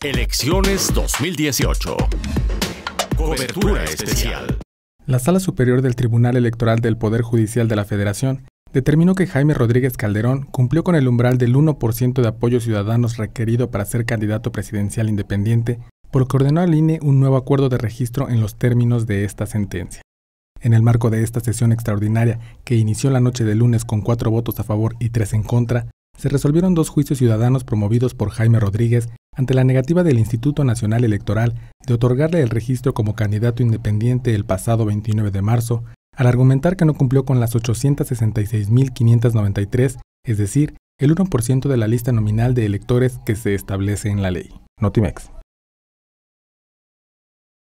Elecciones 2018. Cobertura especial. La Sala Superior del Tribunal Electoral del Poder Judicial de la Federación determinó que Jaime Rodríguez Calderón cumplió con el umbral del 1% de apoyo ciudadanos requerido para ser candidato presidencial independiente, por lo que ordenó al INE un nuevo acuerdo de registro en los términos de esta sentencia. En el marco de esta sesión extraordinaria, que inició la noche de lunes con cuatro votos a favor y tres en contra, se resolvieron dos juicios ciudadanos promovidos por Jaime Rodríguez ante la negativa del Instituto Nacional Electoral de otorgarle el registro como candidato independiente el pasado 29 de marzo, al argumentar que no cumplió con las 866.593, es decir, el 1% de la lista nominal de electores que se establece en la ley. Notimex.